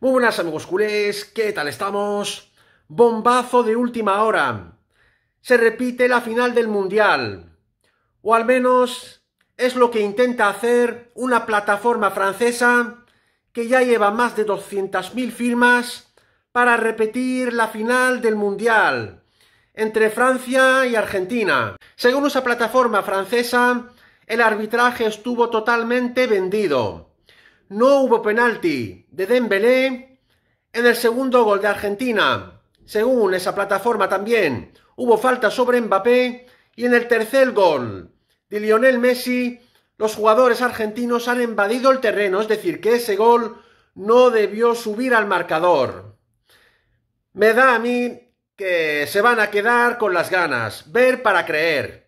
Muy buenas amigos culés, ¿qué tal estamos? Bombazo de última hora. Se repite la final del Mundial. O al menos es lo que intenta hacer una plataforma francesa que ya lleva más de 200.000 firmas para repetir la final del Mundial entre Francia y Argentina. Según esa plataforma francesa, el arbitraje estuvo totalmente vendido. No hubo penalti de Dembélé en el segundo gol de Argentina. Según esa plataforma también hubo falta sobre Mbappé y en el tercer gol de Lionel Messi los jugadores argentinos han invadido el terreno, es decir, que ese gol no debió subir al marcador. Me da a mí que se van a quedar con las ganas, ver para creer.